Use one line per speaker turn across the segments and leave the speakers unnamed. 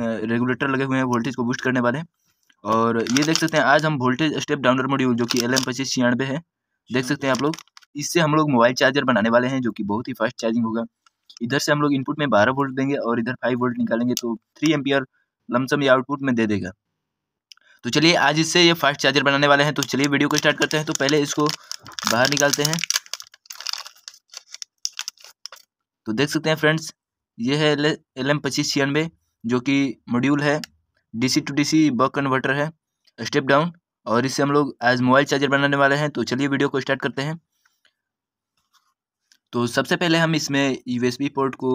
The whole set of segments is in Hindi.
रेगुलेटर लगे हुए हैं वोल्टेज को बूस्ट करने वाले और ये देख सकते हैं आज हम वोल्टेज स्टेप डाउनर मॉड्यूल जो कि एल एम पच्चीस छियानवे है देख सकते हैं आप लोग इससे हम लोग मोबाइल चार्जर बनाने वाले हैं जो कि बहुत ही फास्ट चार्जिंग होगा इधर से हम लोग इनपुट में बारह वोल्ट देंगे और इधर फाइव वोल्ट निकालेंगे तो थ्री एम्पियर लमसम या आउटपुट में दे देगा तो चलिए आज इससे ये फास्ट चार्जर बनाने वाले हैं तो चलिए वीडियो को स्टार्ट करते हैं तो पहले इसको बाहर निकालते हैं तो देख सकते हैं फ्रेंड्स ये है एल एम पच्चीस छियानबे जो कि मॉड्यूल है DC to DC buck converter है स्टेप डाउन और इससे हम लोग आज मोबाइल चार्जर बनाने वाले हैं तो चलिए वीडियो को स्टार्ट करते हैं तो सबसे पहले हम इसमें यूएसबी पोर्ट को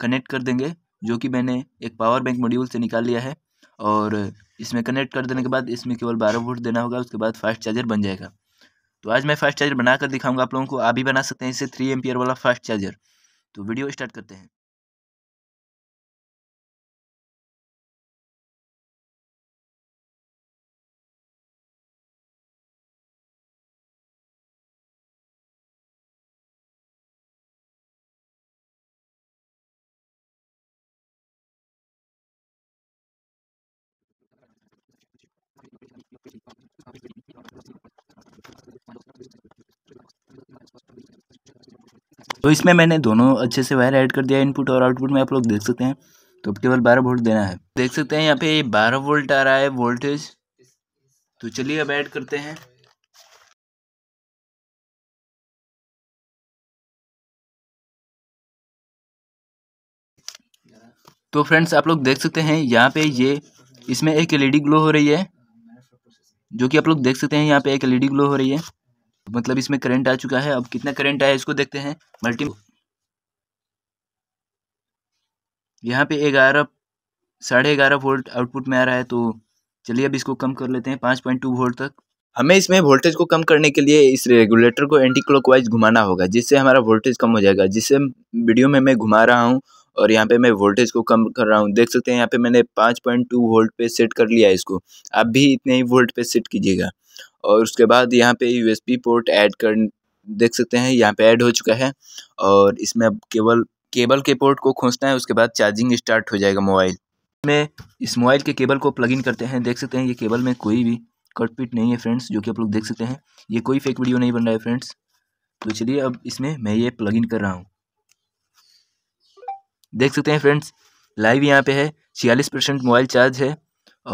कनेक्ट कर देंगे जो कि मैंने एक पावर बैंक मॉड्यूल से निकाल लिया है और इसमें कनेक्ट कर देने के बाद इसमें केवल बारह वोल्ट देना होगा उसके बाद फास्ट चार्जर बन जाएगा तो आज मैं फास्ट चार्जर बनाकर दिखाऊंगा आप लोगों को आप भी बना सकते हैं इससे थ्री एम वाला फास्ट चार्जर तो वीडियो स्टार्ट करते हैं तो इसमें मैंने दोनों अच्छे से वायर ऐड कर दिया इनपुट और आउटपुट में आप लोग देख सकते हैं तो अब केवल बारह वोल्ट देना है देख सकते हैं यहाँ पे बारह वोल्ट आ रहा है वोल्टेज तो चलिए अब ऐड करते हैं तो फ्रेंड्स आप लोग देख सकते हैं यहाँ पे ये इसमें एक एलईडी ग्लो हो रही है जो कि आप लोग देख सकते हैं यहाँ पे एक एलईडी ग्लो हो रही है मतलब इसमें करंट आ चुका है अब कितना करंट आया इसको देखते हैं मल्टी यहाँ पे ग्यारह साढ़े ग्यारह वोल्ट आउटपुट में आ रहा है तो चलिए अब इसको कम कर लेते हैं पाँच पॉइंट टू वोल्ट तक हमें इसमें वोल्टेज को कम करने के लिए इस रेगुलेटर को एंटी क्लॉकवाइज घुमाना होगा जिससे हमारा वोल्टेज कम हो जाएगा जिससे वीडियो में मैं घुमा रहा हूँ और यहाँ पे मैं वोल्टेज को कम कर रहा हूँ देख सकते हैं यहाँ पे मैंने पाँच पॉइंट टू वोल्ट पे सेट कर लिया है इसको आप भी इतने ही वोल्ट पे सेट कीजिएगा और उसके बाद यहाँ पे यू पोर्ट ऐड कर देख सकते हैं यहाँ पे ऐड हो चुका है और इसमें अब केवल केबल के पोर्ट को खोजना है उसके बाद चार्जिंग स्टार्ट हो जाएगा मोबाइल में इस मोबाइल के केबल को प्लग इन करते हैं देख सकते हैं ये केबल में कोई भी कटपिट नहीं है फ्रेंड्स जो कि आप लोग देख सकते हैं ये कोई फेक वीडियो नहीं बन रहा है फ्रेंड्स तो चलिए अब इसमें मैं ये प्लग इन कर रहा हूँ देख सकते हैं फ्रेंड्स लाइव यहाँ पे है छियालीस परसेंट मोबाइल चार्ज है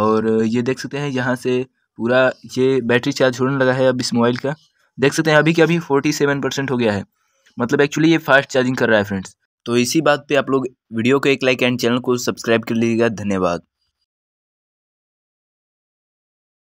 और ये देख सकते हैं यहाँ से पूरा ये बैटरी चार्ज होने लगा है अब इस मोबाइल का देख सकते हैं अभी के अभी फोर्टी सेवन परसेंट हो गया है मतलब एक्चुअली ये फास्ट चार्जिंग कर रहा है फ्रेंड्स तो इसी बात पे आप लोग वीडियो को एक लाइक एंड चैनल को सब्सक्राइब कर लीजिएगा धन्यवाद